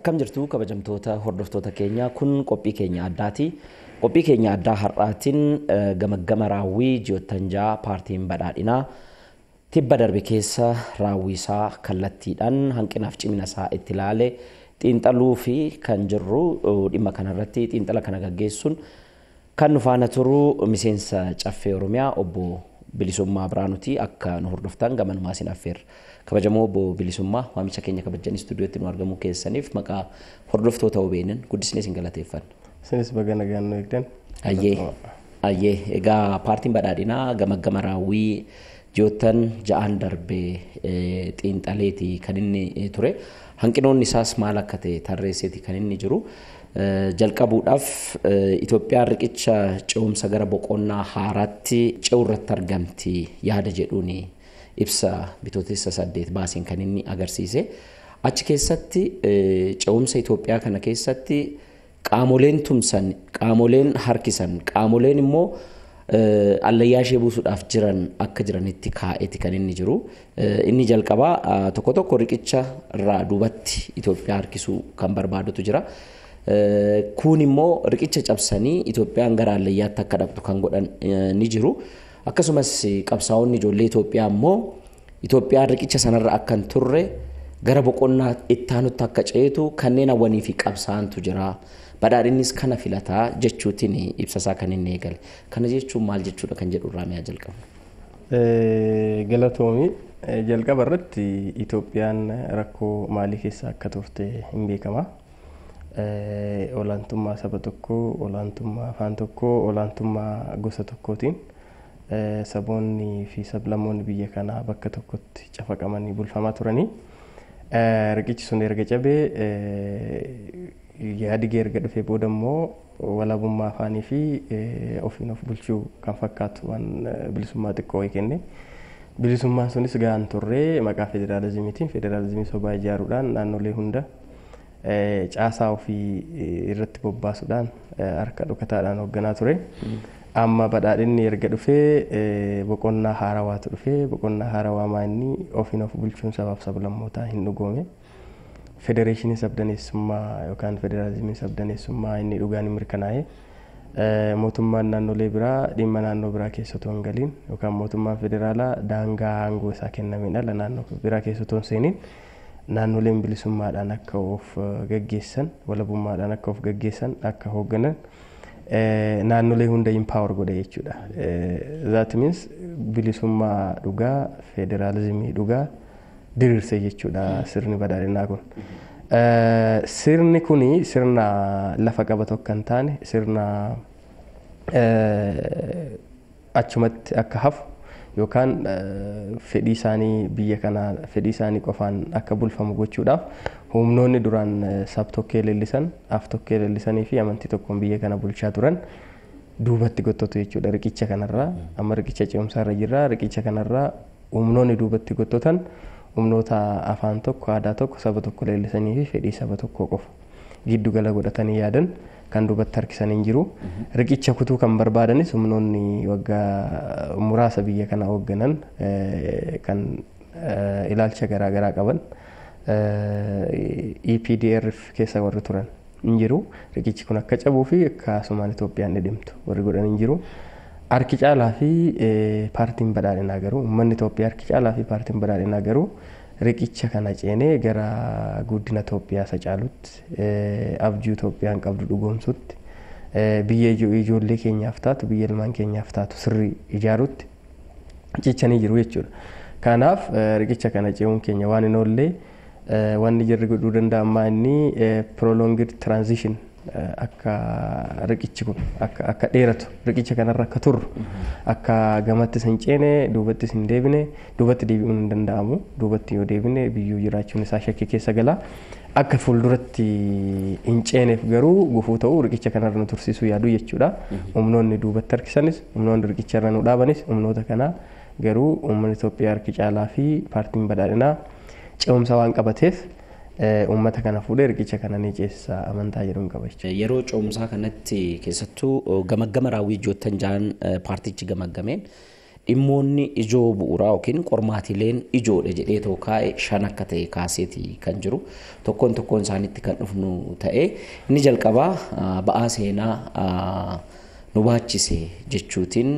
akkam jirtu kabajamtoota hordoftoota keenya kun qophii keenya addaati. Qophii keenya addaa har'aatiin e, gama raawwii ji'oottanjaa paartiin badhaadhinaa tibba darbe keessa raawwii isaa kallattiidhaan hanqinaaf cimina isaa itti ilaale xiinxaluu fi kan jirru e, dhimma kanarratti xiinxala kana gaggeessuun kan nu faana turu miseensa caffee oromiyaa obbo Bilisummaa Biraanuti akka nu hordoftan gamanummaa sin affeerra. kabajamoo obbo Bilisummaa waamicha keenya kabajanii istuudiyootti nu argamuu keessaniif maqaa hordoftoota OBN'n guddisnee isin galateeffanna. Isinis bagana gaannoo eegdan. Ayyee. Ayyee egaa paartiin badhaadhinaa gama gama raawwii joottan ja'aan darbee xiinxaleeti kan inni ture. Hanqinoonni isaas maal akka ta'e tarreesseeti kan inni jiru. jalqabuudhaaf Itoophiyaan riqicha ce'umsa gara boqonnaa haaraatti ce'u irratti argamti yaada jedhuuni ibsa bitootessa saddeet baaseen kan inni agarsiise. Achi keessatti e, ce'umsa Itoophiyaa kana keessatti qaamoleen tumsan, qaamoleen harkisan, qaamoleen immoo e, allayyaa ishee buusuudhaaf jiran akka jiranitti kaa'eeti kan inni jiru. E, inni jalqabaa tokko tokko riqicha irraa duubatti Itoophiyaa harkisuu kan barbaadutu jira. Kun immoo riqicha cabsanii Itoophiyaan gara allayyaatti akka dhabdu kan godhan ni jiru. Akkasumas eh, qabsaa'onni ijoollee Itoophiyaa immoo Itoophiyaan riqicha sanarra akkan turre gara boqonnaa ittaanutti akka ceetu kanneen hawwanii fi qabsaantu jira. Badhaadhinnis kana filataa jechuutiin eh, ibsasaa kan inni eegal. Kana jechuun maal jechuudha kan jedhu irraa mi'a jalqabu. Eh, Galatoomii jalqaba irratti Itoophiyaan rakkoo maalii keessa akka turte hin beekama. Olaantummaa saba tokkoo, olaantummaa afaan tokkoo, olaantummaa gosa tokkootiin saboonni fi sablammoonni biyya kanaa bakka tokkotti cafaqamanii bulfamaa turanii riqichi sun erga cabee yaadigee erga dhufee booda immoo walaabummaa afaanii fi ofiin of bulchuu kan fakkaatu waan bilisummaa xiqqoo kenne. Bilisummaan sunis ga'aan turree maqaa federaalizimiitiin federaalizimii sobaa ijaaruudhaan naannolee hunda caasaa ofii irratti bobbaasuudhaan harka dhokataadhaan hoogganaa ture. amma badhaadhinni erga dhufee boqonnaa haarawaatu dhufee boqonnaa haarawaa maanni ofiin of bulchuun sabaaf sablammootaa hin dhugoome. Federeeshinii sabdaneessummaa yookaan federaalizimii sabdaneessummaa inni dhugaan mirkanaa'e. Mootummaan naannolee biraa dhimma naannoo biraa keessatoo hin galiin yookaan mootummaan federaalaa daangaa aangoo isaa kennamee dhala naannoo biraa keessatoo hin seeniin naannoleen bilisummaadhaan akka of gaggeessan walabummaadhaan akka of gaggeessan akka hoogganan. naannolee hin impaawar godhe jechuudha. That means bilisummaa dhugaa, federaalizimii dhugaa dirirsee jechuudha sirni badhaadhinaa kun. Sirni kun sirna lafa qaba tokko kan taane sirna achumatti akka hafu yookaan eh, fedhii isaanii biyya kanaa fedhii isaanii qofaan akka bulfamu gochuudhaaf humnoonni duraan tokkee leellisan af tokkee leellisanii fi amantii tokkoon biyya kana bulchaa turan duubatti gottatu jechuudha riqicha kanarraa amma riqicha ce'umsaarra jirra riqicha kanarraa humnoonni duubatti gottotan humnoota afaan tokko aadaa tokko saba tokko leellisanii fi fedhii saba tokkoo qofa giddu gala godhatanii yaadan kan duubatti harkisanii jiru riqicha kutuu kan barbaadanis humnoonni waggaa muraasa biyya kana hoogganan kan ilaalcha garaagaraa qaban. EPDRF keessa warri turan hin jiru. Riqichi kun akka cabuu fi akka asumaan Itoophiyaan dedemtu warri godhan hin jiru. Harki caalaa fi paartiin badhaadhinaa garuu uummanni Itoophiyaa harki caalaa fi paartiin badhaadhinaa garuu riqicha kana ceenee gara guddina Itoophiyaa isa caalutti abjuu Itoophiyaan qabdu dhugoomsutti biyya ijoollee keenyaaf taatu biyya ilmaan keenyaaf taatu sirrii ijaarutti cichanii jiru jechuudha. Kanaaf riqicha kana ce'uun keenya waan hin oollee Waan eh, wanni jarri godhuu danda'ammaa inni eh, prolonged transition eh, akka riqichi kun akka dheeratu riqicha kanarra akka turru mhm. akka gamattis hin ceene duubatti hin deebine duubatti deebi'uun hin danda'amu duubatti yoo deebine biyyuu jiraachuun isaa shakkii keessa gala akka fuulduratti hin ceeneef garuu gufuu ta'uu riqicha kanarra nu tursiisuu yaadu jechuudha mhm. humnoonni duubatti harkisanis humnoonni riqicharra nu dhaabanis humnoota kanaa garuu uummanni Itoophiyaa harki caalaa fi paartiin badhaadhinaa ce'umsa waan qabateef eh, uummata kana fuudhee riqicha kana ni ceessa amantaa jedhu qaba jechuudha. Eh, yeroo ce'umsaa kanatti keessattuu gamaggama eh, raawwii ijoottan jaan paartichi gamaggameen dhimmoonni ijoo bu'uuraa yookiin qormaatileen ijoodha jedhee too kaa'e shan akka ta'e kaaseeti kan jiru tokkoon tokkoon isaanitti kan dhufnu ta'ee inni jalqabaa ah, ba'aa seenaa ah, nu baachise jechuutiin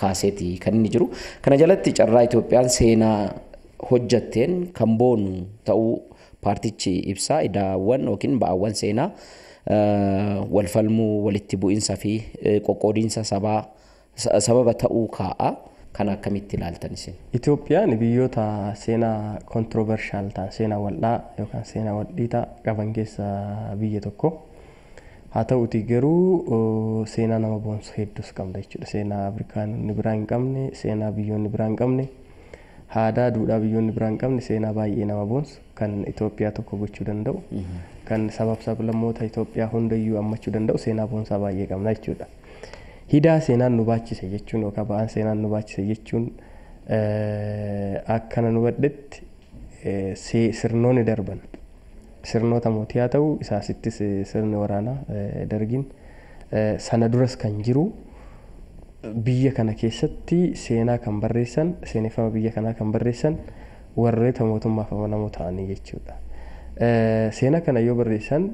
kaaseetii kan inni jiru. Kana jalatti carraa Itoophiyaan seenaa hojjetteen kan boonu ta'uu paartichi ibsaa idaawwan yookiin ba'aawwan seenaa eh, walfalmuu walitti bu'iinsa fi eh, qoqqoodiinsa sabaa sababa ta'uu kaa'a. Kan akkamitti ilaaltan isin? Itoophiyaan biyyoota seenaa kontiroovershaal ta'an seenaa wal'aa yookaan seenaa waldhiitaa qaban keessaa biyya tokko. Haa ta'uti garuu eh, seenaa nama boonsu hedduus qabna jechuudha. Seenaa Afrikaanonni biraa hin qabne, seenaa biyyoonni biraa hin qabne. haadaa duudhaa biyyoonni biraan hin qabne seenaa baay'ee nama boonsu kan Itoophiyaa tokko gochuu danda'u kan sabab sablammoota Itoophiyaa hundayyuu ammachuu danda'u seenaa boonsaa baay'ee qabna jechuudha. Hidaa seenaan nu baachise jechuun yookaan ba'aan seenaan nu baachise jechuun akkana nu baddetti sirnoonni darban sirnoota mootii haa ta'u isaasittis sirni waraanaa dargin sana duras kan jiru biyya kana keessatti seenaa kan barreessan seeneffama biyya kanaa kan barreessan warreeta mootummaaf amanamoo ta'anii jechuudha. Seenaa kana yoo barreessan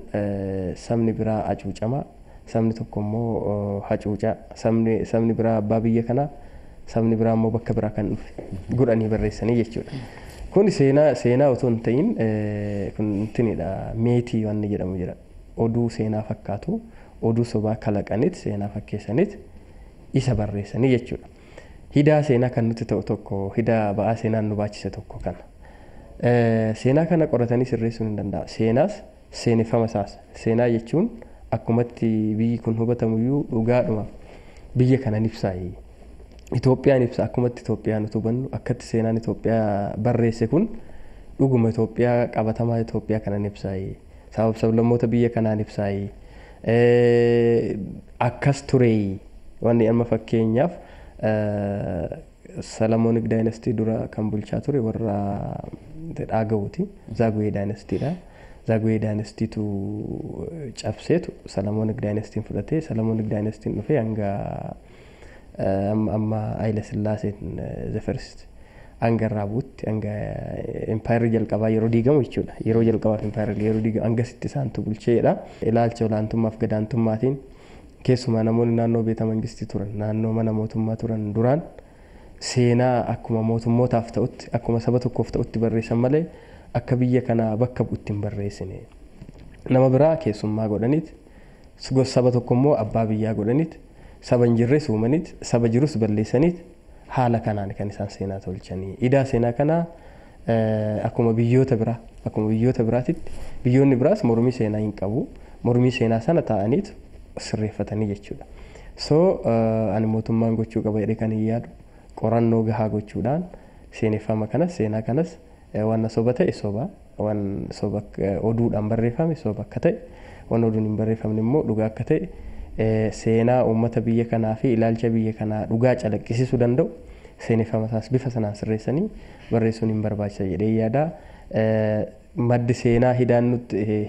sabni biraa hacuucama sabni tokko immoo hacuuca sabni biraa abbaa biyya kanaa sabni biraa immoo bakka biraa kan dhufe godhanii barreessanii jechuudha. Kun seenaa otoo hin ta'in kuntinidha meetii wanni jedhamu jira. Oduu seenaa fakkaatu oduu sobaa kalaqanit seenaa fakkeessanit. isa barreessanii jechuudha. Hidaa seenaa kan nuti ta'u tokko, hidaa ba'aa seenaan nu baachise tokko kana. Seenaa kana qoratanii sirreessuun hin danda'a. Seenaas seenifama isaas. Seenaa jechuun akkumatti biyyi kun hubatamu iyyuu dhugaadhuma biyya kanan ibsaa'ii. Itoophiyaan ibsa akkumatti Itoophiyaan utubannu akkatti seenaan Itoophiyaa barreesse kun dhuguma Itoophiyaa qabatamaa Itoophiyaa kanan ibsaa'ii. Sabab sablammoota biyya kanaan ibsaa'ii. Akkas turee. wanni amma fakkeenyaaf salamoonik daayinastii dura kan bulchaa ture warra dhaagawuti. Zaagwee daayinastiidha. Zaagwee daayinastiitu cabseetu salamoonik daayinastiin fudhatee salamoonik daayinastiin dhufee hanga amma ayila Sillaaseen zefersiiti. Hanga irraa buutti hanga impaayirri jalqabaa yeroo diigamu jechuudha. Yeroo jalqabaaf impaayirri yeroo diigamu hanga sitti isaantu bulcheedha. Ilaalcha olaantummaaf gadaantummaatiin keessumaa namoonni naannoo beeta mangistii turan naannoo mana mootummaa turan duraan seenaa akkuma mootummootaaf ta'utti akkuma saba tokkoof ta'utti barreessan malee akka biyya kanaa bakka bu'utti hin barreessine nama biraa keessummaa godhaniit saba tokko immoo abbaa biyyaa godhaniit saba hin jirres uumaniit saba jirus balleessaniit haala kanaan kan isaan seenaa tolchanii idaa seenaa kanaa eh, akkuma biyyoota biraa akkuma biyyoota biraatitti biyyoonni biraas mormii seenaa hin qabu mormii seenaa sana taa'aniitu sirreeffatanii jechuudha. So ani mootummaan gochuu qaba jedhee kan hin yaadu qorannoo gahaa gochuudhaan seeneffama kanas seenaa kanas wanna soba ta'e soba waan soba oduudhaan barreeffame soba akka ta'e waan oduun hin barreeffamne immoo dhugaa akka ta'e seenaa uummata biyya kanaa fi ilaalcha biyya kanaa dhugaa calaqqisiisuu danda'u seeneffama isaas bifa sanaan sirreessanii barreessuun hin barbaachisa jedhee yaadaa maddi seenaa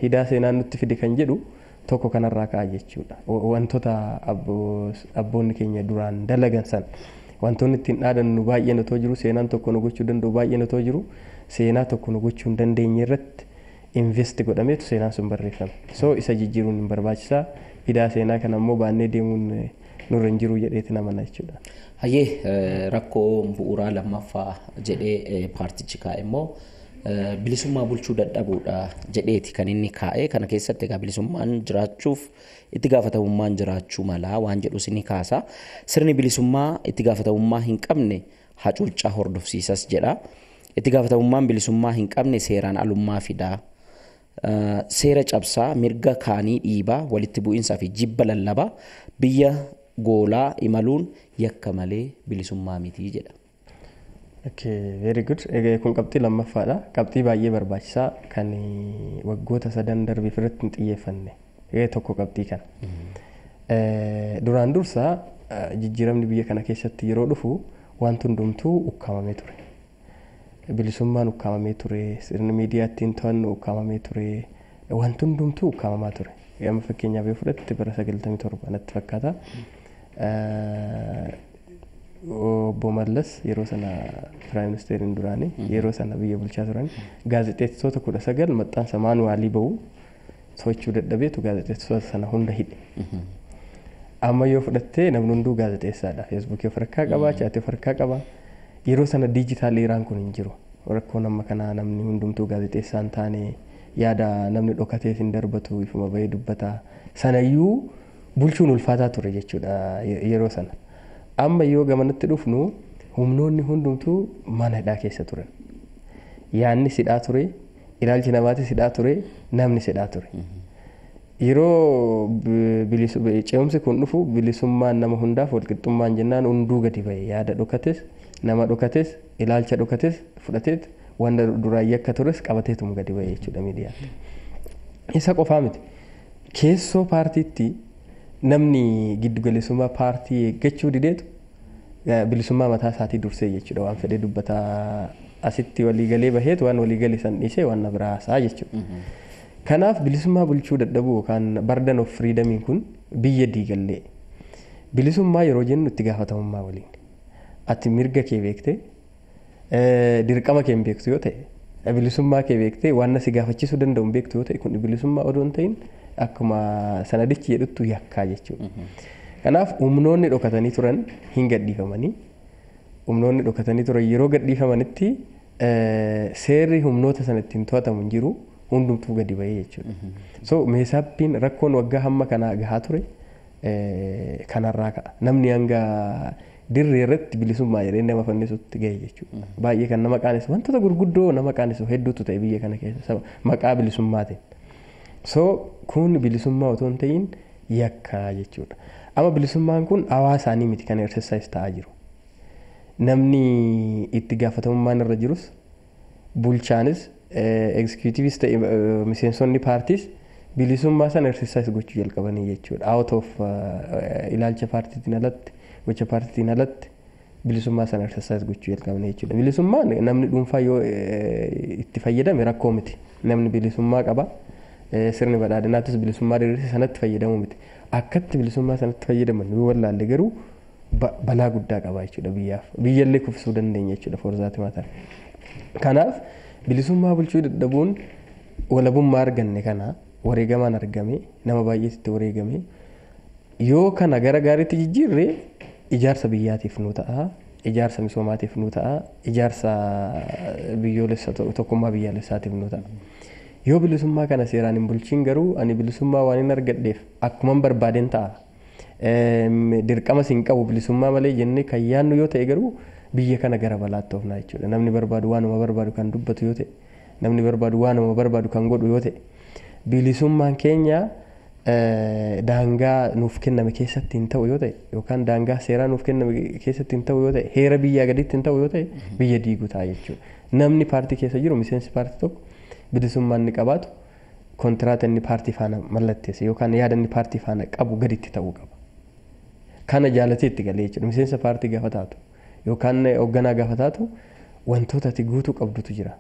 hidaa seenaa nutti fide kan jedhu. tokko kanarraa ka'a jechuudha. Wantoota abboonni keenya duraan dalagan san wantoonni ittiin dhaadannu baay'een otoo jiru seenaan tokko nu gochuu danda'u baay'een jiru seenaa tokko nu gochuu hin dandeenye irratti invest godhameetu seenaan sun barreeffame. So isa jijjiiruun hin barbaachisaa. Fidaa seenaa kana immoo baannee deemuun nurra hin jiru jedheeti jechuudha. Hayyee rakkoo bu'uuraa lammaffaa jedhee eh, paartichi kaa'e immoo. Eh, bilisummaa bulchuu dadhabuudha jedheeti kan inni kaa'e kana keessatti egaa bilisummaan jiraachuuf itti gaafatamummaan jiraachuu malaa waan jedhus ni sirni bilisummaa itti gaafatamummaa hin qabne hacuuccaa hordofsiisas jedha itti gaafatamummaan bilisummaa hin qabne seeraan alummaa fidaa eh, seera cabsaa mirga kaanii dhiibaa walitti bu'iinsaa fi jibba lallabaa biyya goolaa imaluun yakka malee bilisummaa mitii jedha. Veerii gud. Egaa kun qabxii lammaffaadha. Qabxii baay'ee barbaachisaa kan waggoota sadan darbeef irratti hin xiyyeeffanne. tokko qabxii kana. Mm-hmm. Eh, duraan dursaa eh, jijjiiramni biyya kana keessatti yeroo dhufu wantu hundumtuu ukkaamamee ture. Bilisummaan ukkaamamee ture. Sirni miidiyaattiin to'annu ukkaamamee ture. wantu hundumtuu ukkaamamaa ture. Amma fakkeenyaaf yoo fudhatte bara 97 natti fakkaata. Mm. Eh, obbo Mallas yeroo sana piraayim ministeeriin duraanii yeroo sana biyya bulchaa turan gaazexeessitoota kudha sagal maxxansa maanuwaalii ba'u sochuu dadhabeetu gaazexeessitoota sana hunda hidhe. Amma yoo fudhattee namni hunduu gaazexeessaadha. Feesbuukii of harkaa qabaa, chaatii of harkaa qabaa. Yeroo sana diijitaalii iraan kun hin jiru. Rakkoo nama kanaa namni hundumtuu gaazexeessaan taane yaada namni dhokatees hin darbatu ifuma bahee dubbataa. Sanayyuu bulchuun ulfaataa ture jechuudha yeroo sana. amma yoo gamanatti dhufnu humnoonni hundumtuu mana hidhaa keessa turan. Yaanni sidhaa ture, ilaalchi namaati sidhaa ture, namni sidhaa ture. Mhm. Yeroo ce'umsi kun dhufu bilisummaa nama hundaaf walqixxummaan jennaan hunduu gadi ba'e yaada dhokates nama dhokates ilaalcha dhokates fudhateet wanda duraan yakka tures qabateetum gadi ba'e Isa qofaa miti keessoo paartiitti namni giddugaleessummaa paartii eeggachuu dideetu bilisummaa mataa isaatii dursee jechuudha waan fedhee dubbataa asitti waliigalee baheetu waan waliigale san dhiisee waan na biraa isaa jechuudha. Mm-hmm. Kanaaf bilisummaa bulchuu dadhabuu yookaan bardan of firiidamiin kun biyya diigallee bilisummaa yeroo jennu itti gaafatamummaa waliin ati mirga kee beektee dirqama kee beektu yoo ta'e bilisummaa kee beektee waan na gaafachisuu danda'u beektu yoo ta'e kun bilisummaa odoon ta'in. akkuma sanadichi jedhutti yakka jechuudha. Mhm. Kanaaf humnoonni dhokatanii turan hin gadhiifamanii humnoonni dhokatanii turan yeroo gadhiifamanitti eh, seerri humnoota sanatti hin to'atamu hin jiru hundumtuu gadi bahee jechuudha. Mhm. So meeshaappiin rakkoon waggaa hamma kanaa gahaa ture eh, kanarraa ka'a. Namni hanga dirree irratti bilisummaa jedhee nama fannisutti ga'e jechuudha. Mhm. Baay'ee kan nama qaanisu wantoota gurguddoo nama qaanisu hedduutu ta'e biyya kana keessa maqaa bilisummaa so kun bilisummaa otoo hin ta'in yakkaa jechuudha. Amma bilisummaan kun hawaasaanii miti kan hirsisaayis ta'aa jiru. Namni itti gaafatamummaan irra jirus bulchaanis egzekutiivis eh, ta'e eh, miseensonni paartiis bilisummaa sana hirsisaayis gochuu jalqabanii jechuudha. Out of eh, ilaalcha paartiitiin alatti gocha paartiitiin alatti bilisummaa sana hirsisaayis gochuu jalqabanii jechuudha. bilisummaa namni dhuunfaa yoo itti fayyadame rakkoo miti namni bilisummaa qaba. sirni badhaadhinaattis bilisummaa diriirsa sanatti fayyadamuu miti. Akkatti bilisummaa sanatti fayyadaman yoo wallaalle garuu balaa guddaa qaba jechuudha biyyaaf. Biyyallee kufisuu dandeenya jechuudha foorzaati mataa. Kanaaf bilisummaa bulchuu dadhabuun walabummaa arganne kana wareegamaan argame nama baay'eetitti wareegame yoo kana gara gaariitti jijjiirre ijaarsa biyyaatiif nu ta'a. Ijaarsa misoomaatiif nu ta'a. Ijaarsa biyyoolessa tokkummaa biyyaalessaatiif nu ta'a. yoo bilisummaa kana seeraan hin bulchiin garuu ani bilisummaa waan hin argadheef akkuman barbaadeen ta'a. Dirqama siin qabu bilisummaa malee jennee kan yaadnu yoo ta'e garuu biyya kana gara balaatti oofnaa jechuudha. Namni barbaadu waanuma barbaadu kan dubbatu yoo ta'e namni barbaadu waanuma barbaadu kan godhu yoo ta'e bilisummaan keenya. daangaa nuuf kenname keessatti hin ta'u yoo ta'e yookaan daangaa seeraa nuuf kenname keessatti hin ta'u yoo ta'e heera biyyaa gaditti hin ta'u yoo ta'e biyya diiguu ta'a jechuudha. Namni paartii keessa jiru miseensi paartii tokko bilisummaan inni qabaatu kontiraataa inni paartii faana mallatteesse yookaan yaada inni paartii faana qabu gaditti ta'uu qaba. Kana jaalatee itti galee jechuudha. Miseensa paartii gaafa taatu yookaan hoogganaa gaafa taatu wantoota ati guutuu qabdutu jira.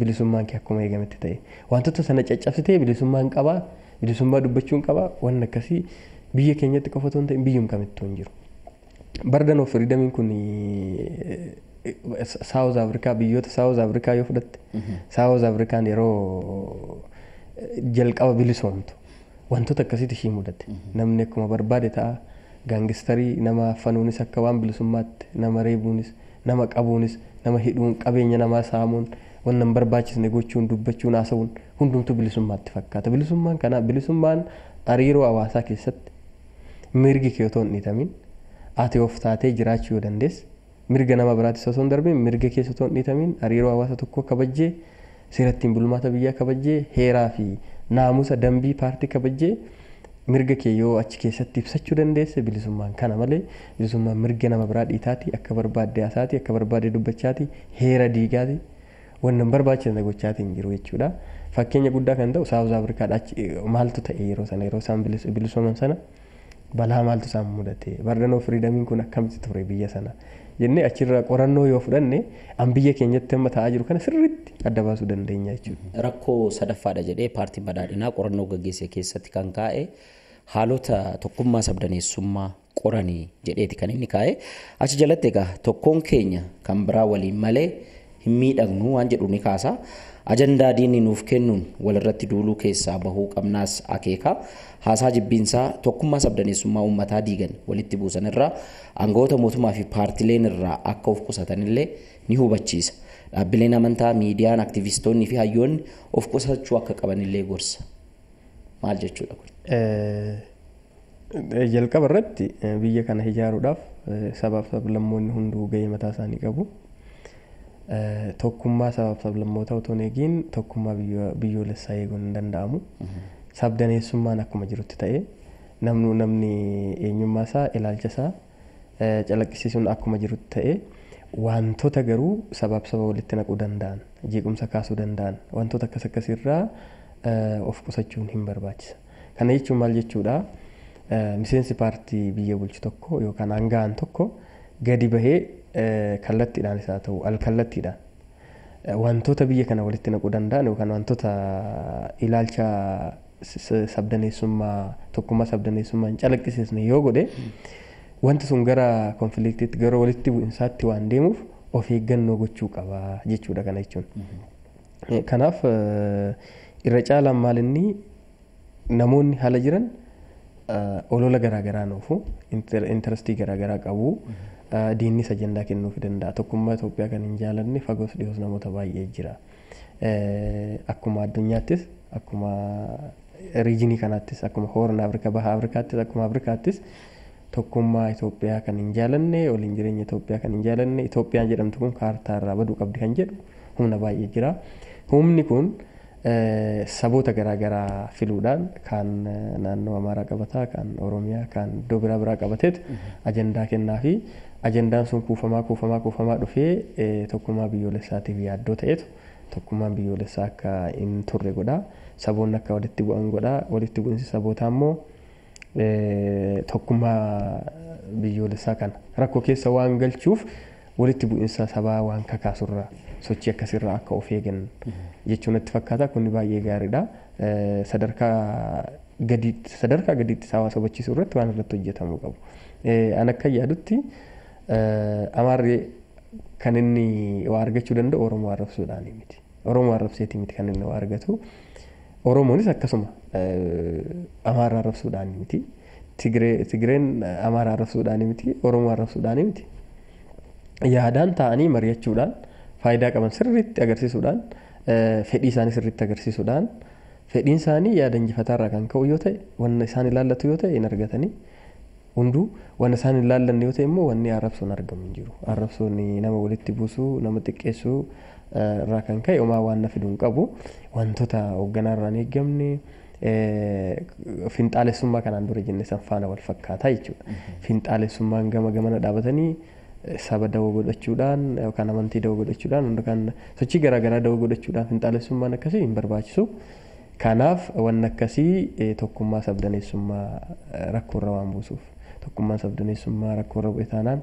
Bilisummaan kee akkuma eegametti ta'e. Wantoota sana caccabsitee bilisummaan qabaa, bilisummaa dubbachuun qabaa, waan akkasii biyya keenyatti qofa otoo hin ta'in biyyuma kamittuu hin jiru. Bardan of riidamiin kun saawuz afrikaa biyyoota saawuz afrikaa yoo fudhatte saawuz afrikaan yeroo jalqaba bilisoomtu wantoota akkasiitu ishii mudatte namni akkuma barbaade ta'a gaangistarii nama fanuunis akka waan bilisummaatti nama reebuunis nama qabuunis nama hidhuun qabeenya namaa saamuun wanna hin barbaachisne gochuun dubbachuun haasa'uun hundumtu bilisummaatti fakkaata bilisummaan kanaa bilisummaan hariiroo hawaasaa keessatti mirgi kee otoo hin dhiitamin ati of taatee jiraachuu yoo dandeesse mirga nama biraatti isa hin darbin mirga keessa osoo hin dhiitamiin hariiroo hawaasa tokkoo kabajjee seera ittiin bulmaata biyyaa kabajjee heeraa fi naamusa dambii paartii kabajjee mirga kee yoo achi keessatti ibsachuu dandeesse bilisummaan kana malee bilisummaan mirga nama biraa dhiitaati akka barbaadde asaati akka barbaade dubbachaati heera diigaati wanna barbaachisne gochaatiin jiru jechuudha. Fakkeenya guddaa kan ta'u saawuz afrikaadha eh, maaltu ta'e yeroo sana yeroo isaan bilisuman sana balaa maaltu isaan mudate bardanoo firiidamiin kun akkamitti ture biyya sana. jennee achirraa qorannoo yoo fudhanne an biyya keenyatti amma ta'aa jiru kana sirritti adda baasuu dandeenya jechuudha. Mm-hmm. Rakkoo sadaffaadha jedhee paartiin badhaadhinaa qorannoo gaggeesse keessatti kan kaa'e haalota tokkummaa sabdaneessummaa qoranii jedheeti kan inni kaa'e achi jalatti egaa tokkoon keenya kan biraa waliin malee hin miidhagnu waan jedhu ni kaasa. ajandaa diinni nuuf kennuun walirratti duuluu keessaa bahuu qabnaas akeeka haasaa jibbiinsaa tokkummaa sabdaneessummaa uummataa diigan walitti buusanirraa irraa mootummaa fi paartileen irraa akka of qusatanillee ni hubachiisa. Dhaabbileen amantaa, miidiyaan, aktivistoonnii fi hayyoonni of qusachuu akka qabanillee gorsa. Maal jechuudha kun? Jalqaba irratti biyya kana ijaaruudhaaf sabaaf sablammoonni hunduu gahee mataa isaanii qabu. tokkummaa sabaaf sablammoota otoo hin eegiin tokkummaa biyyoolessaa eeguun hin danda'amu. Sabdaneessummaan akkuma jirutti ta'e namni namni eenyummaa isaa ilaalcha isaa calaqqisiisuun akkuma jirutti ta'e wantoota garuu sababsaba walitti naquu danda'an jeequmsa kaasuu danda'an wantoota akkas akkasirraa of qusachuun hin barbaachisa. Kana jechuun maal jechuudhaa miseensi paartii biyya bulchu tokko yookaan hanga'an tokko gadi bahee kallattiidhaanis haa ta'u alkallattiidhaan wantoota biyya kana walitti naquu danda'an yookaan wantoota ilaalcha sabdaneessummaa tokkummaa sabdaneessummaa hin calaqqisiisne yoo godhe wanti sun gara konfiliiktiitti gara walitti bu'insaatti waan deemuuf of eeggannoo gochuu qaba jechuudha kana jechuun. Mhm. Kanaaf eh, irra caalaan maal inni namoonni haala jiran eh, olola garaa garaa intarastii garaagaraa garaa garaa -hmm. diinni sajandaa kennuufi danda'a. Tokkummaa Itoophiyaa kan hin jaalanne fagoos dhiyoos namoota baay'ee jira. Akkuma addunyaattis akkuma riijinii kanaattis akkuma hoorna Afrikaa Afrikaattis akkuma Afrikaattis tokkummaa Itoophiyaa kan hin jaalanne waliin jireenya Itoophiyaa kan hin jaalanne Itoophiyaan jedhamtu kun kaartaarraa baduu qabdi kan jedhu humna baay'ee jiraa. Humni kun saboota garaa garaa filuudhaan kaan naannoo Amaaraa qabataa kaan Oromiyaa kaan iddoo biraa biraa qabateet mhm. ajandaa kennaa fi ajandaan sun kuufamaa kuufamaa kuufamaa dhufee tokkummaa biyyoolessaatiif yaaddoo ta'etu tokkummaan biyyoolessaa akka hin turre godha saboonni akka walitti bu'an godha walitti bu'insi sabootaa immoo tokkummaa biyyoolessaa kana rakkoo keessa waan galchuuf walitti bu'insa sabaa waan kakaasurra sochii akkasirra akka of eegan jechuun itti fakkaata kun baay'ee gaariidha sadarkaa gadiitti sadarkaa gadiitti sawaa sobachiisuu irratti waan irratti hojjetamuu qabu an akka yaadutti. Eh, Amaarri kan inni waa argachuu danda'u Oromoo arrabsuudhaani miti. Oromoo arrabseeti miti kan inni waa argatu. Oromoonis akkasuma eh, Amaarra arrabsuudhaani miti. Tigreen eh, Amaara arrabsuudhaani miti. Oromoo arrabsuudhaani miti. Yaadaan ta'anii mari'achuudhaan faayidaa qaban sirriitti agarsiisuudhaan fedhii isaanii sirriitti agarsiisuudhaan fedhiin isaanii yaada injifataa irraa kan ka'u yoo ta'e wanna isaan ilaallatu yoo ta'e hin argatanii. hundu waan isaan hin laallanne yoo ta'e immoo wanni arrabsoon argamu hin jiru. Arrabsoon nama walitti buusuu nama xiqqeessuu irraa kan ka'e homaa waan na fiduun qabu wantoota hoogganarraa hin eegamne Finxaalessummaa kanaan dura jenne san faana wal fakkaataa jechuudha. Finxaalessummaan gama gamana dhaabatanii saba dawoo godhachuudhaan yookaan amantii dawoo godhachuudhaan yookaan sochii garaagaraa dawoo godhachuudhaan finxaalessummaan akkasii hin barbaachisu. Kanaaf wanni akkasii tokkummaa sabdaneessummaa rakkoo irra waan buusuuf. tokkummaan sabduneessummaa rakkoo bu'ee taanaan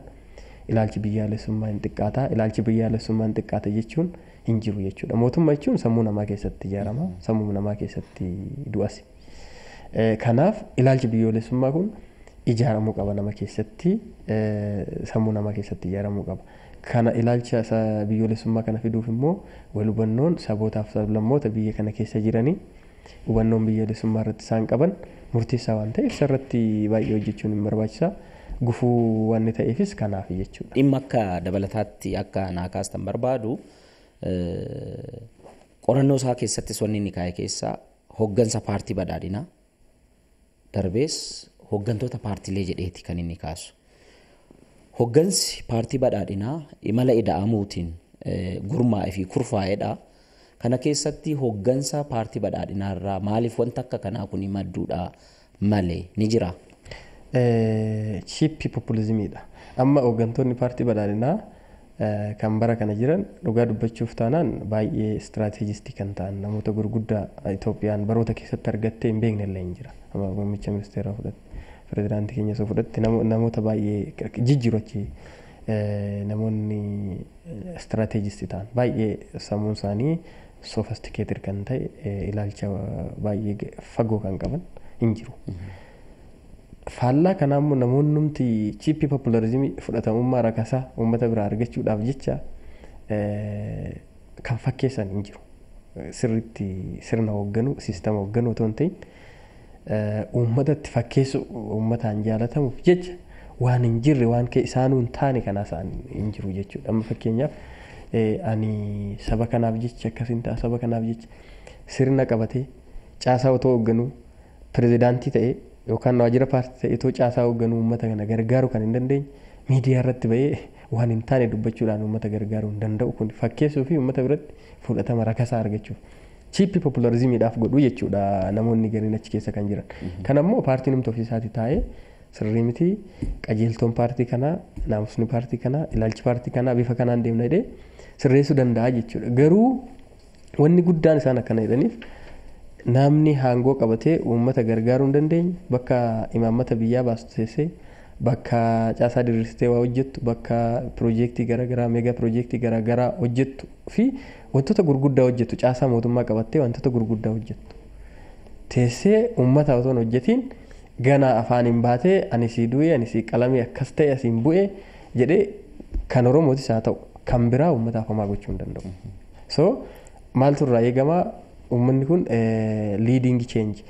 ilaalchi biyyaalessummaa hin xiqqaata. Ilaalchi biyyaalessummaa hin xiqqaata jechuun hin jiru jechuudha. Mootummaa jechuun sammuu namaa keessatti ijaarama. Sammuu namaa keessatti du'as. Kanaaf ilaalchi biyyoolessummaa kun ijaaramuu qaba nama keessatti sammuu namaa keessatti ijaaramuu qaba. Kana ilaalcha biyyoolessummaa kana fiduuf immoo wal hubannoon sabootaaf sab-lammoota biyya kana keessa jiranii hubannoon biyyoolessummaa irratti isaan qaban. murtiisaa waan ta'eef sarratti baay'ee hojjechuun hin barbaachisaa. Gufuu waan ta'eefis kanaaf jechuudha. Dhimma akka dabalataatti akka naakaas tan barbaadu qorannoo isaa keessatti sonni inni kaa'e keessaa hoggansa paartii badhaadhinaa darbees hoggantoota paartiilee jedheeti kan inni kaasu. Hoggansi paartii badhaadhinaa imala ida'amuutiin gurmaa'ee fi Kana keessatti hooggansa paartii badhaadhinaa irraa maaliif wanta akka kanaa kun madduudha malee ni jira? Shiippii popuulizimiidha. Amma hoggantoonni paartii badhaadhinaa kan bara kana jiran dhugaa dubbachuuf taanaan baay'ee istiraateejistii kan ta'an namoota gurguddaa Itoophiyaan baroota keessatti argattee hin beekne illee hin jira. Amma keenya namoota baay'ee namoonni istiraateejistii ta'an baay'ee sammuun isaanii soofistikeetir kan ta'e eh, ilaalcha baay'ee fagoo kan qaban hin jiru. Mhm. Faallaa kanaammoo namoonni numti chiippii fudhatamummaa rakasaa uummata biraa argachuudhaaf jecha eh, kan fakkeessan hin jiru. Sirriitti sirna hoogganuu siistama hoogganuu otoo hin ta'in eh, uummatatti fakkeessu uummataan jaalatamuuf jecha waan hin jirre waan isaanuu hin taane kanaa isaan hin jiru jechuudha. Amma fakkeenyaaf. ani saba kanaaf jecha akkasiin ta'a saba sirna qabatee caasaa otoo hoogganuu pirezidaantii ta'e yookaan waajjira paartii ta'e otoo caasaa hoogganuu uummata kana gargaaru kan hin dandeenye miidiyaa irratti bahee waan hin taane dubbachuudhaan uummata gargaaruu hin danda'u kun fakkeessuu fi uummata biratti fudhatama rakasaa argachuuf chiippi poopulariizimiidhaaf godhu jechuudha namoonni gariin achi keessa kan jiran mhm. kan ammoo paartiin humna ofiisaati taa'ee sirrii miti qajeeltoon paartii kanaa naamusni paartii kanaa ilaalchi paartii kanaa bifa kanaan deemna jedhee sirreessuu danda'a jechuudha. Garuu wanni guddaan isaan akkana jedhaniif namni hangoo qabatee uummata gargaaruu hin dandeenye bakka imaammata biyyaa baastu teessee bakka caasaa diriirsitee waa hojjettu bakka piroojeektii garaagaraa meegaa piroojeektii garaagaraa hojjettu fi wantoota gurguddaa hojjettu caasaa mootummaa qabattee wantoota gurguddaa hojjettu. Teessee uummata otoo hojjetiin gana afaaniin baatee ani sii du'e ani sii qalamee akkas ta'e asiin bu'e jedhee kan oromootis haa ta'u. kan biraa uummataaf hamaa gochuu hin danda'u. So maaltu irraa eegamaa uummanni kun liidingi cheenji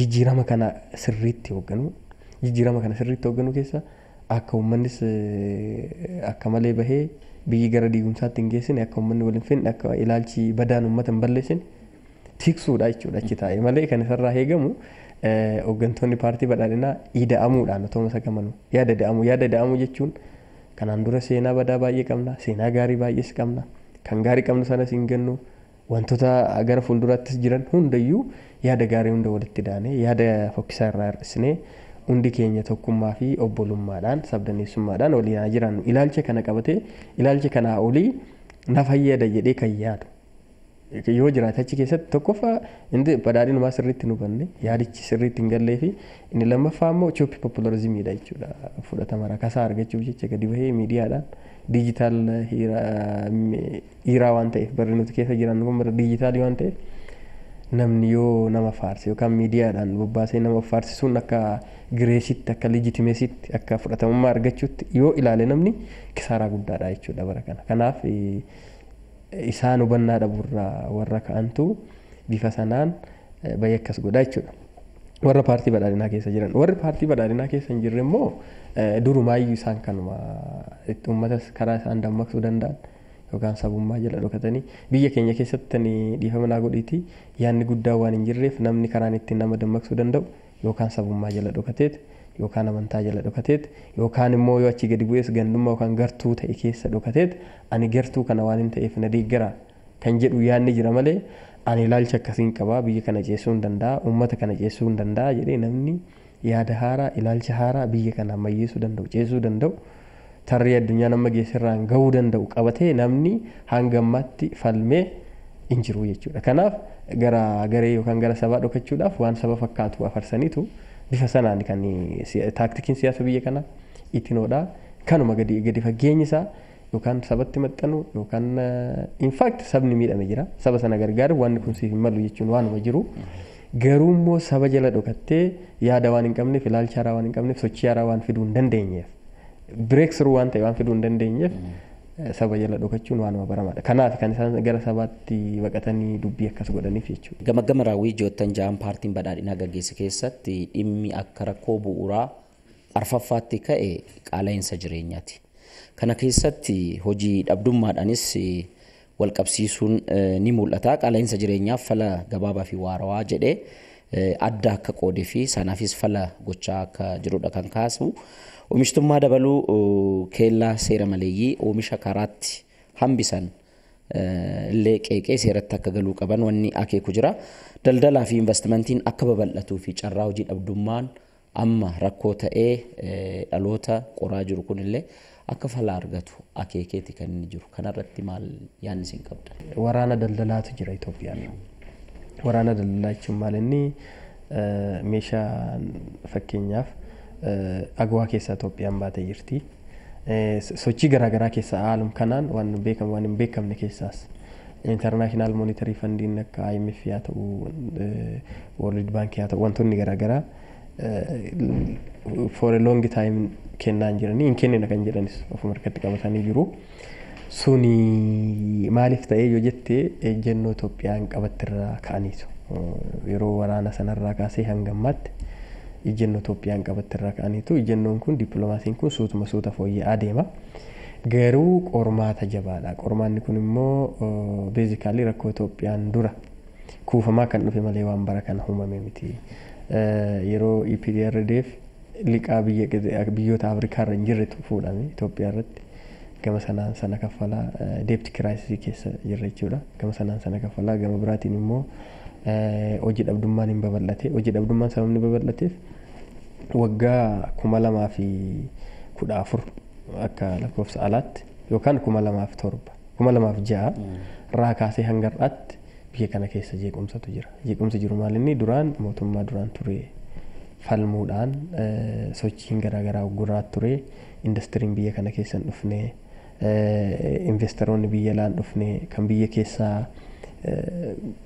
jijjiirama kana sirriitti hoogganu jijjiirama kana sirriitti hoogganu keessa akka uummannis akka malee bahee biyyi gara diigumsaatti hin geessine akka uummanni waliin finne akka ilaalchi badaan uummata hin balleessine tiksuudha jechuudha achi taa'e malee kan isarraa eegamu hooggantoonni paartii badhaadhinaa ida'amuudhaan otoo masakamanuu yaada da'amu yaada da'amu jechuun. Kanaan dura seenaa badaa baay'ee qabna. Seenaa gaarii baay'ees qabna. Kan gaarii qabnu sanas hin gannu. Wantoota gara fuulduraattis jiran hundayyuu yaada gaarii hunda walitti daanee yaada fokkisaa irraa hir'isnee hundi keenya tokkummaa fi obbolummaadhaan sabdaneessummaadhaan waliin haa jiraannu. Ilaalcha kana qabatee ilaalcha kanaa olii na fayyada jedhee kan yaadu. yoo jiraate achi keessatti tokkoffaa inni badhaadhii namaa sirriitti hin hubanne yaadichi sirriitti hin gallee fi inni lammaffaa immoo chooppii poopularizimiidha jechuudha fudhatama rakasaa argachuuf jecha bahee miidiyaadhaan diijitaal hiiraa waan ta'eef barri keessa jiran kun bara diijitaalii waan ta'eef namni yoo nama faarse yookaan miidiyaadhaan bobbaasee nama faarsisuun akka gireesitti akka liijitimeesitti akka fudhatamummaa argachuutti yoo ilaale namni kisaaraa guddaadha jechuudha bara kana kanaaf isaan hubannaa dhaburraa warra ka'antu bifa sanaan eh, bayya akkas godha jechuudha. Warra paartii badhaadhinaa keessa jiran. paartii badhaadhinaa keessa hin jirre immoo eh, durumaayyuu isaan itti uummatas karaa isaan dammaqsuu danda'an yookaan sabummaa jala dhokatanii biyya keenya keessatti dhiifama naa godhiitii yaanni guddaan waan hin jirreef namni karaan ittiin nama dammaqsuu danda'u yookaan sabummaa jala dhokateeti. yookaan amantaa jala dhokateet yookaan immoo yoo achi gadi bu'ees gandummaa yookaan gartuu ta'e keessa dhokateet ani gartuu kana waan hin ta'eef na deeggara kan jedhu jira malee ani ilaalcha akkasiin qabaa biyya kana ceessuu hin uummata kana ceessuu hin jedhee namni yaada haaraa ilaalcha haaraa biyya kana ammayyeessuu danda'u ceessuu danda'u tarree addunyaa nama geessirraan gahuu danda'u qabatee namni hanga ammaatti falmee hin jiru jechuudha kanaaf gara garee yookaan gara sabaa dhokachuudhaaf waan saba fakkaatu afarsaniitu. bifa sanaan kan taaktikiin siyaasa biyya kanaa itti kanuma gadi gadi fageenyi yookaan sabatti maxxanu yookaan eh, infaakti sabni miidhame jira saba sana gargaaru waan kun siif malu jechuun waanuma jiru. Garuu saba jala dhokattee yaada waan hin qabneef ilaalcha waan hin qabneef sochii haraa waan fiduu hin dandeenyeef bireeksiruu waan waan fiduu hin dandeenyeef. saba jala dhokachuun waanuma baramaadha. Kanaaf kan isaan gara sabaatti baqatanii dubbii akkas godhaniif jechuudha. Gama gama raawwii ji'oottan ja'an paartiin badhaadhinaa gaggeesse keessatti dhimmi akka rakkoo bu'uuraa arfaffaatti ka'e qaala'insa jireenyaati. Kana keessatti hojii dhabdummaadhaanis eh, walqabsiisuun eh, ni mul'ata. Qaala'insa jireenyaaf fala gabaabaa fi waarawaa jedhee eh, adda akka qoodee fi sanaafis fala gochaa akka jiruudha kan kaasu. Oomishtummaa dabaluu keellaa seera maleeyyii oomisha karaatti hambisan illee qeeqee seeratti akka galuu qaban wanni akeeku jira. Daldalaa fi investimentiin akka babal'atuu fi carraa hojii dhabdummaan amma rakkoo ta'ee dhaloota qoraa jiru illee akka falaa argatu akeekeeti kan inni jiru. Kanarratti maal yaadni isin qabda? Waraana daldalaatu jira Itoophiyaan. Waraana daldalaa jechuun maal inni meeshaa fakkeenyaaf agwaa keessa Itoophiyaan baatee jirti. Sochii garaagaraa keessa haalum kanaan waan beekamu waan hin beekamne keessaas. Intarnaashinaal moonitarii fandiin akka IMF yaa ta'u, World Bank yaa ta'u wantoonni garaagaraa for a long time kennaan jiranii hin kennina kan jedhanis ofuma harkatti qabatanii jiru. Suni maaliif ta'ee yoo jette ejjennoo Itoophiyaan qabattirraa ka'aniitu. Yeroo waraana sanarraa kaasee hanga ammaatti. ijannoo Itoophiyaan qabatte irraa ka'aniitu ijannoon kun dippiloomaasiin kun suutuma suuta fooyyee adeema. Garuu qormaata jabaadha. Qormaanni kun immoo beezikaalii rakkoo Itoophiyaan dura kuufamaa kan dhufe malee waan bara kana uumame miti. Yeroo EPDR deef liqaa biyyoota Afrikaa irra hin jirre fuudhame Itoophiyaa irratti. Gama sanaan sana kaffalaa deepti kiraayisii keessa jirra jechuudha. Gama sanaan sana kaffalaa gama biraatiin immoo hojii dhabdummaan hin babal'ate. Hojii dhabdummaan sababni babal'ateef waggaa kuma lamaa fi kudha afur akka lakkoofsa alaatti yookaan kuma lamaaf torba kuma lamaaf ja'a irraa hmm. kaasee hanga biyya kana keessa jeequmsatu jira. Jeequmsi jiru duraan mootummaa duraan ture falmuudhaan sochiin garaagaraa gurraat ture indastiriin biyya kana keessa hin dhufne biyya laan dhufne kan biyya keessaa.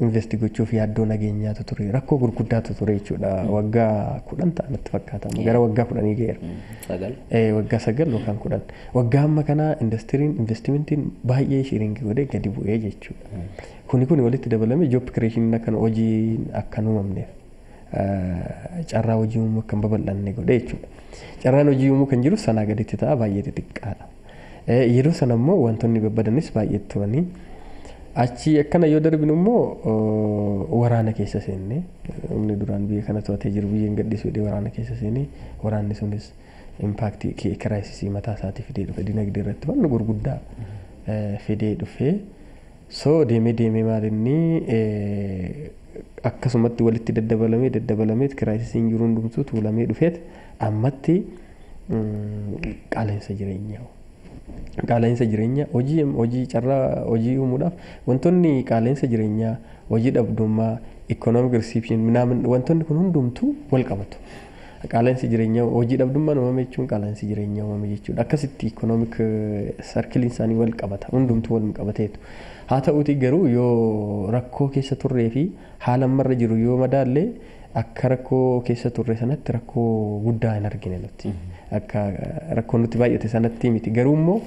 investi gochuuf yaaddoo nageenyaatu ture rakkoo gurguddaatu ture jechuudha hmm. waggaa kudhan ta'a natti gara waggaa kudhanii ga'eera hmm. eh, waggaa sagal yookaan kudhan waggaa amma kanaa indastiriin investimentiin baay'ee shiriingi godhee gadi bu'ee jechuudha hmm. kuni kun walitti dabalamee job kireeshiniin akkan hojii akkan uumamneef eh, carraa hojii uumuu akkan babal'anne godhee jechuudha carraan hojii uumuu kan jiru sanaa gaditti ta'a baay'ee xixiqqaadha eh, yeroo sana immoo wantoonni babbadanis baay'ee turanii. Achii akkana yoo darbinu immoo eh, waraana keessa seenne humni duraan biyya kana to'atee jiru biyyeen gadhiisu jedhee waraana keessa seene waraanni sunis impaaktii kiraayisisii mataa isaatii fidee dhufe dinagdee irratti waan gurguddaa eh, fidee dhufe soo deemee deemee maalinni eh, akkasumatti walitti daddabalamee daddabalameet kiraayisisiin jiru hundumtuu tuulamee dhufeet ammatti mm, qaaleensa jireenyaa. qaala'insa jireenyaa hojii hojii carraa hojii uumuudhaaf wantoonni qaala'insa jireenyaa hojii dhabdummaa ikoonoomik riisiipshin wantoonni kun hundumtuu wal qabatu. Qaala'insi jireenyaa hojii dhabdummaan uumame jechuun qaala'insi jireenyaa uumame jechuudha. Akkasitti ikoonoomik sarkiliin eh, isaanii wal qabata hundumtuu wal qabateetu. Haa ta'uuti garuu yoo rakkoo keessa turree fi haala ammarra jiru yoo madaallee akka rakkoo keessa turre sanatti rakkoo guddaa hin argine nuti. akka rakkoonnutti baay'ate sanatti miti garuu immoo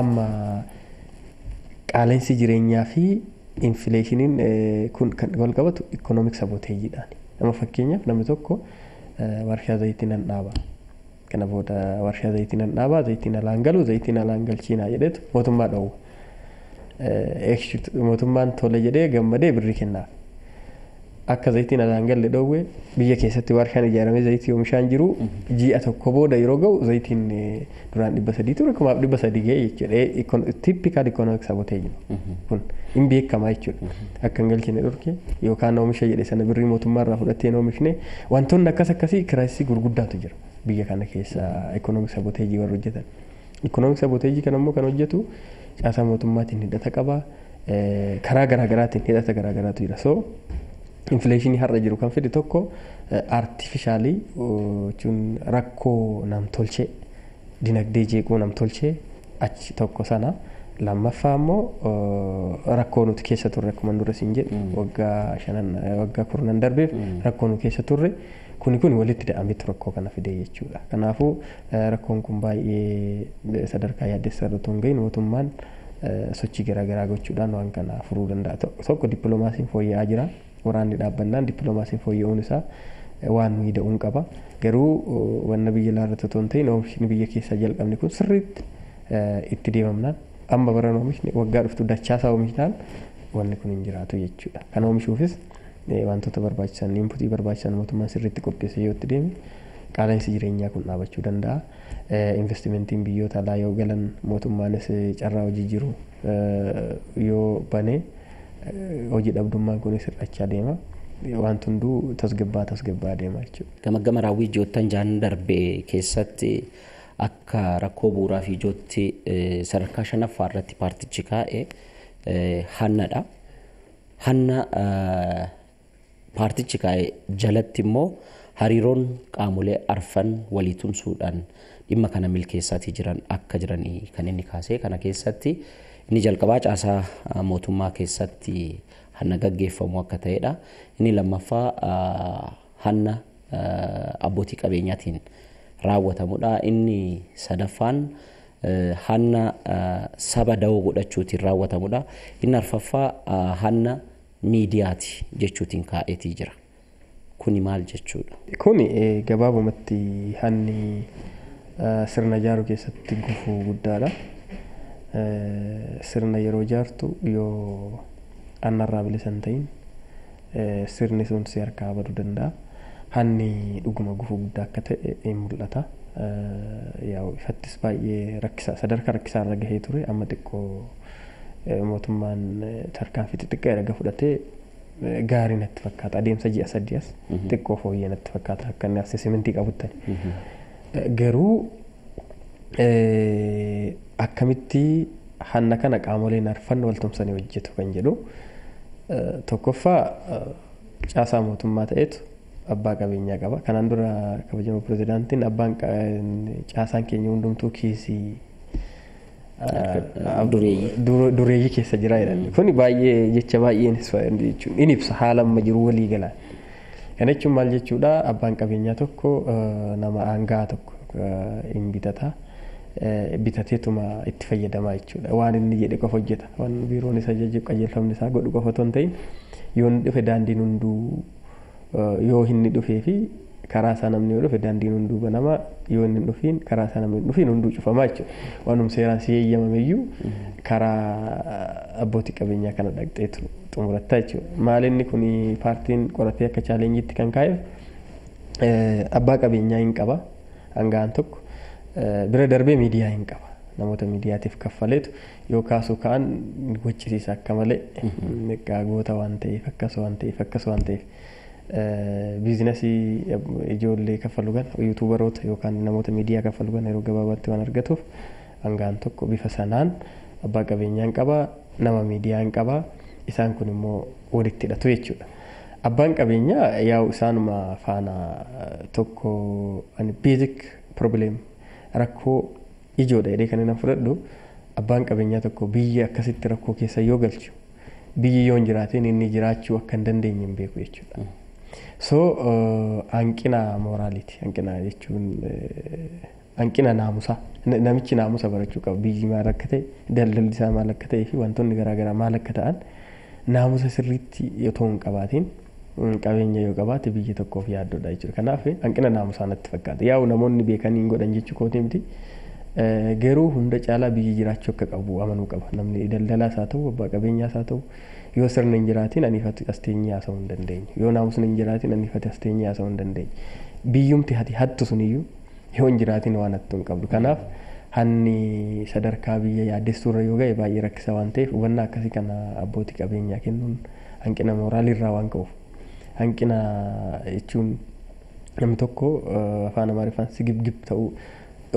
amma qaaleensi jireenyaa fi infileeshiniin kun kan wal qabatu ikonoomik sabooteeyyiidhaan amma fakkeenyaaf namni tokko warshaa zayitii nan dhaaba kana booda warshaa zayitii nan dhaaba zayitiin alaan galu zayitiin alaan galchiinaa jedheetu mootummaa dhowwu mootummaan tole jedhee gammadee birrii kennaaf akka zayitiin alaangalle dhoowwe biyya keessatti warshaan ijaaramee zayitii oomishaan jiru mhm. ji'a tokko booda yeroo ga'u zayitiin eh, duraan dhibba sadii ture kumaaf dhibba sadii jechuudha. Eh, Tippikaal ikoonomiks sabotee mhm. kun hin beekamaa jechuudha. Mhm. Akka hin galchine dhorke yookaan oomisha jedhe sana birrii mootummaarraa fudhattee hin oomishne wantoonni akkas akkasii kiraayisii gurguddaatu jira biyya kana keessa ikoonomiks saboteejii warra hojjetan. Ikoonomiks saboteejii kanammoo kan hojjetu caasaa mootummaatiin hidhata qaba eh, karaa garaagaraatiin hidhata garaagaraatu jira. infleeshinii har'a jiru kan fide tokko artifishaalii jechuun rakkoo nam-tolchee dinagdee jeequu nam-tolchee achi tokko sana. Lammaffaa ammoo rakkoo nuti keessa turre akkuma dura siin jedhu waggaa shanan waggaa kurnan darbeef rakkoo nu keessa turre kuni kun walitti da'ameetu rakkoo kana fide jechuudha. Kanaafuu rakkoon kun baay'ee sadarkaa yaaddessa irra tun hin gahin mootummaan sochii garaagaraa gochuudhaan waan kana furuu danda'a. Tokko dippiloomaasiin fooyya'aa jira. waraanni dhaabbannaan dippiloomaasiin fooyya'uun isaa waan miidha'uun qaba. Garuu wanna biyya laarratti otoo hin ta'in oomishni biyya keessaa jalqabni kun sirriitti itti deemamnaan amma baran oomishni waggaa dhuftu dachaasaa oomishnaan wanni kun hin jiraatu jechuudha. Kan oomishuufis wantoota barbaachisan inputii barbaachisan mootummaan sirriitti qopheessee yoo itti deeme qaala'insi jireenyaa kun dhaabachuu danda'a. Investimentiin biyyoota alaa yoo galan mootummaanis carraa hojii jiru yoo banee. hojii dhabdummaan kunis hir'achaa deema. Wanti hunduu tasgabbaa tasgabbaa deema jechuudha. Gama gama raawwii ijoottan jaan darbe keessatti akka rakkoo bu'uuraa ijootti e, sadarkaa shanaffaa irratti paartichi kaa'e e, hannadha. Hanna e, paartichi kaa'e jalatti immoo hariiroon qaamolee arfan walii tumsuudhaan dhimma kana milkeessaatii jiran akka jiranii kan inni kaasee kana keessatti. Inni jalqabaa caasaa mootummaa keessatti hanna gaggeeffamu akka ta'edha. Inni lammaffaa hanna abbootii qabeenyaatiin raawwatamudha. Inni sadaffaan hanna saba dahoo godhachuutiin raawwatamudha. Inni arfaffaa hanna miidiyaati jechuutiin kaa'eetii jira. Kuni maal jechuudha? Kuni gabaabumatti hanni sirna ijaaruu keessatti gufuu guddaadha. sirna yeroo jaartu yoo annarraa bilisa hin ta'in sirni sun si harkaa baduu danda'a. Hanni dhuguma gufu guddaa akka ta'e in mul'ata. Yaa'u ifattis baay'ee rakkisaa sadarkaa rakkisaa irra gahee ture amma xiqqoo mootummaan tarkaan fi xixiqqaa erga fudhatee gaarii natti fakkaata adeemsa ji'a sadias xiqqoo fooyyee natti fakkaata akka inni simintii qabuttani. Garuu Eh, akkamitti hanna kana qaamoleen arfanna wal hojjetu kan jedhu eh, tokkoffaa eh, caasaa mootummaa ta'etu abbaa qabeenyaa qaba. Kanaan dura kabajama pirezidaantiin abbaan caasaan keenya hundumtuu kiisii dureeyyii keessa jira jedhan mm. kuni baay'ee jecha baay'ee in ibsa haala amma jiru walii galaa. Kana jechuun maal jechuudha abbaan qabeenyaa tokko nama aangaa tokko hin bitatee itti fayyadamaa jechuudha. Waan inni jedhe qofa hojjeta. Waan biroon isa jajjab qajeelfamni isaa godhu qofa otoo hin ta'in yoo inni dhufe daandiin hunduu yoo inni dhufee fi karaa isaa namni yoo dhufe daandiin hunduu banama yoo inni dhufiin karaa isaa namni dhufiin hunduu cufamaa jechuudha. Waanum seeraan si eeyyamamiyyuu mm-hmm. karaa abbootii qabeenyaa kana dhaqxee xumuratta jechuudha. inni kun paartiin qoratee akka chaaleenjiitti kan kaa'eef abbaa qabeenyaa hin qaba hangaan tokko. bira darbee miidiyaa hin qaba. Namoota miidiyaatiif kaffaleetu yoo kaasu kaan gochisiisa akka malee gaagoota waan ta'eef akkas waan ta'eef akkas waan ta'eef biizinasii ijoollee kaffalu gan yuutuubaroota yookaan namoota miidiyaa kaffalu gan yeroo gabaabatti waan argatuuf hangaan tokko bifa sanaan abbaa qabeenyaa hin qabaa nama miidiyaa hin qabaa isaan kun immoo walitti hidhatu jechuudha. Abbaan qabeenyaa yaa'u isaanuma faana tokko beezik probleem rakkoo ijoodha jedhee kan inni fudhadhu abbaan qabeenyaa tokko biyya akkasitti rakkoo keessa yoo galchu biyyi yoo hin jiraateen inni jiraachuu akka hin dandeenye hin beeku jechuudha. So hanqina mooraaliiti hanqina jechuun hanqina naamusaa namichi naamusa barachuu qaba biyyi maal akka ta'e daldalli isaa maal akka ta'ee fi wantoonni garaagaraa maal akka ta'an naamusa sirriitti otoo hin qabaatiin qabeenya yoo qabaate biyya tokkoof yaaddoodha jechuudha. Kanaaf hanqina natti fakkaata. Yaa'u namoonni beekanii hin godhan jechuu kooti miti. Garuu hunda caalaa biyyi jiraachuu akka qabu amanuu qaba. Namni daldalaas haa ta'u abbaa qabeenyaas haa ta'u yoo sirna hin jiraatiin anifati asteenyii haasa'uu hin dandeenye. Yoo naamusni hin jiraatiin anifati asteenyii haasa'uu hin dandeenye. Biyyumti hati hattu suniyyuu yoo hin jiraatiin waan hattu hin qabdu. Kanaaf hanni sadarkaa biyya yaaddessuurra yoo ga'e baay'ee rakkisa waan ta'eef hubannaa akkasii kana abbootii qabeenyaa kennuun hanqina mooraalii irraa waan ka'uuf. hanqina jechuun namni tokko afaan amaariffaan sigibgib ta'uu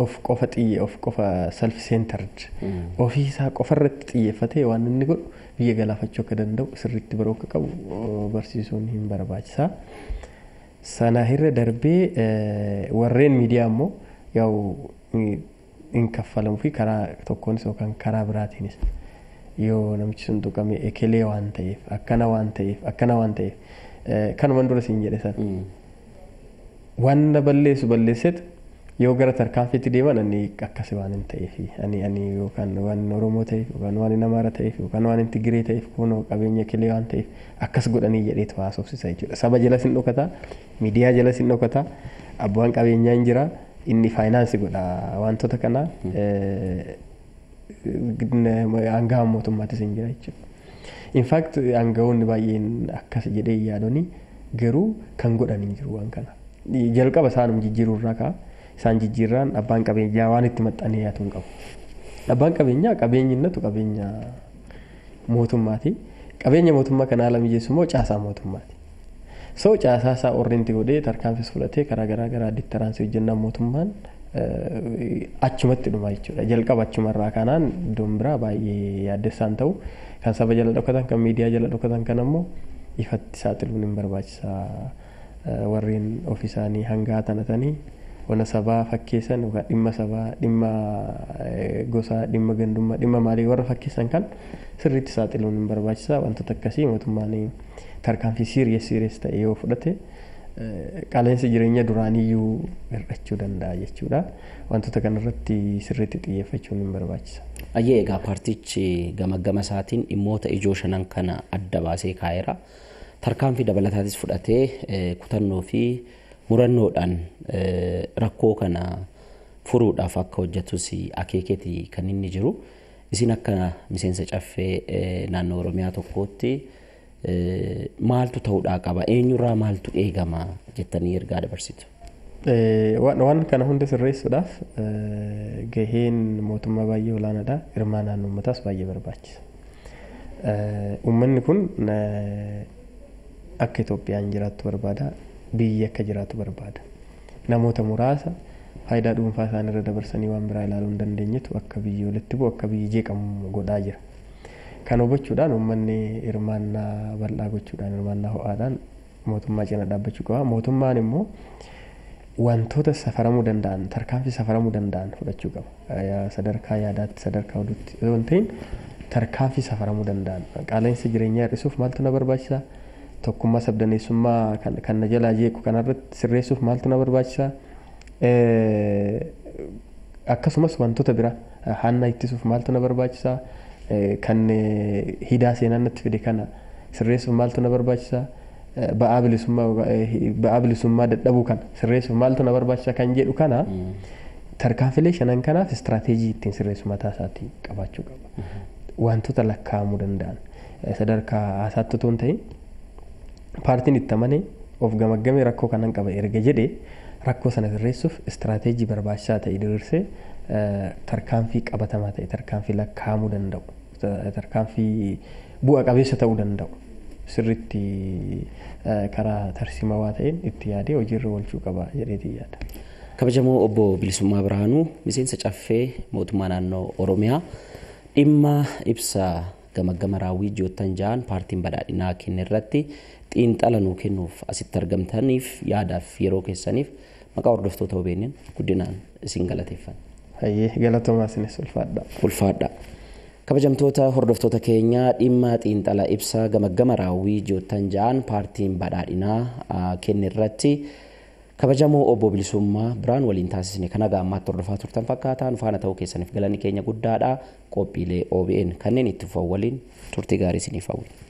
of qofa xiyye of qofa self centered hmm. ofiisaa qofarratti xiyyeeffatee waan inni godhu biyya galaafachuu akka danda'u sirriitti baruu akka qabu barsiisuun hin barbaachisaa. Sana irra darbee warreen miidiyaa immoo yaa'u hin kaffalamuu fi karaa tokkoonis yookaan karaa biraatiinis yoo namichi sun tuqamee ekelee waan waan ta'eef akkana waan ta'eef. kanuman dura siin jedhe san waan na balleessu balleessetu yoo gara tarkaanfiitti deeman ani akkas waan hin ta'eef ani ani yookaan waan oromoo ta'eef yookaan waan hin amaara ta'eef yookaan waan hin tigiree ta'eef kun qabeenya kilee waan ta'eef akkas godhanii jedheetu haasofsisa jechuudha saba jala sin dhokataa miidiyaa jala sin dhokataa abbaan qabeenyaa hin jiraa inni faayinaansi godha wantoota kanaa. Aangaa mootummaattis hin jira jechuudha. infaakt aangawoonni baay'een akkas jedhee yaadonni garuu kan godhanii jiru waan kana. Jalqaba isaanum jijjiirurraa ka'a isaan jijjiirraan abbaan qabeenyaa waan itti maxxanee yaatu qabu. Abbaan qabeenyaa qabeenyi innatu qabeenya mootummaati. Qabeenya mootummaa kana haala caasaa mootummaati. Soo caasaa isaa orrinti godhee tarkaanfis fudhatee karaa garaa garaa dittaraansi hojjennaan mootummaan Eh, achumatti dhuma jechuudha. Jalqaba achumarraa kanaan iddoon biraa baay'ee yaaddessaan ta'u kan saba jala dhokatan kan miidiyaa jala dhokatan kan ammoo ifatti saaxiluun hin barbaachisaa eh, warreen ofi isaanii hangaa tanatanii wala sabaa fakkeessan yookaan dhimma sabaa dhimma eh, gosaa dhimma gandummaa dhimma maalii warra fakkeessan kan sirriitti saaxiluun hin barbaachisaa wantoota akkasii mootummaan tarkaanfii siiriyees siiriyees ta'e yoo fudhate. Eh, qaleensi jireenya duraaniyyuu hir'achuu danda'a jechuudha. Wantoota irratti sirritti xiyyeeffachuun hin barbaachisa. Ayyee egaa paartichi gamaggama isaatiin dhimmoota ijoo shanan kana adda baasee kaa'eera. Tarkaanfii dabalataatis fudhatee eh, kutannoo fi murannoodhaan eh, rakkoo kana furuudhaaf akka hojjetus akeeketi kan inni jiru. Isin akka miseensa caffee naannoo Oromiyaa tokkootti Eh, maaltu ta'uudhaa qaba eenyurraa maaltu eegama jettanii ergaa dabarsitu. Eh, waan kana hunda sirreessuudhaaf eh, gaheen mootummaa baay'ee olaanaadha. Hirmaa naannoo baay'ee barbaachisa. ummanni kun akka Itoophiyaan jiraattu barbaada. Biyyi akka jiraattu barbaada. Namoota muraasa faayidaa dhuunfaa isaanii irra dabarsanii waan biraa ilaaluu hin dandeenyetu akka biyyi walitti bu'u akka biyyi jeeqamu godhaa jira. Kan hubachuudhaan uummanni hirmaannaa bal'aa gochuudhaan hirmaannaa ho'aadhaan mootummaa cina dhaabbachuu qaba. Mootummaan immoo wantoota safaramuu danda'an tarkaanfii safaramuu danda'an fudhachuu qaba. Sadarkaa yaadaatti sadarkaa tarkaanfii safaramuu danda'an qaala'insa jireenyaa hir'isuuf maaltu na barbaachisa? Tokkummaa sabdaneessummaa kan jalaa jeequ kanarratti sirreessuuf maaltu Akkasumas wantoota bira hanna ittisuuf maaltu na barbaachisa? kan hidaa seenaanatti fide kana sirreessuuf maaltu na barbaachisa ba'aa bilisummaa dadhabuu kana sirreessuuf maaltu na barbaachisa kan jedhu kana tarkaanfilee shanan kanaaf istiraateejii ittiin sirreessu mataa isaatti qabaachuu qaba. Wantoota lakkaa'amuu danda'an sadarkaa haasaatti otoo hin ta'in paartiin itti amanee of gamaggame rakkoo kanan qaba erga jedhee rakkoo sana sirreessuuf istiraateejii barbaachisaa ta'e diriirsee tarkaanfii qabatamaa ta'e tarkaanfii lakkaa'amuu danda'u. sadarkaan eh, fi bu'a qabeessa ta'uu danda'u sirritti eh, karaa tarsimawaa ta'een itti yaade hojiirra oolchuu qaba jedheetii yaada. Kabajamoo obbo Bilisummaa Birhaanuu miseensa caffee mootummaa naannoo Oromiyaa dhimma ibsa gama raawwii ijooltan ja'an paartiin badhaadhinaa kenne irratti xiinxala kennuuf asitti argamtaniif yaadaaf yeroo keessaniif maqaa hordoftoota OBN guddinaan isin galateeffan. Hayyee galatomaa isinis Ulfaadha. kabajamtoota hordoftoota keenya dhimma xiinxala ibsaa gamagama raawwii ji'oottan ja'aan paartiin badhaadhinaa kenne irratti kabajamoo obbo Bilisummaa Biraan waliin taasisne kan haga ammaatti hordofaa turtan fakkaataan faana ta'uu keessaniif galanni keenya guddaadha qophiilee OBN kanneen itti waliin turtii gaarii isiniif fawwi.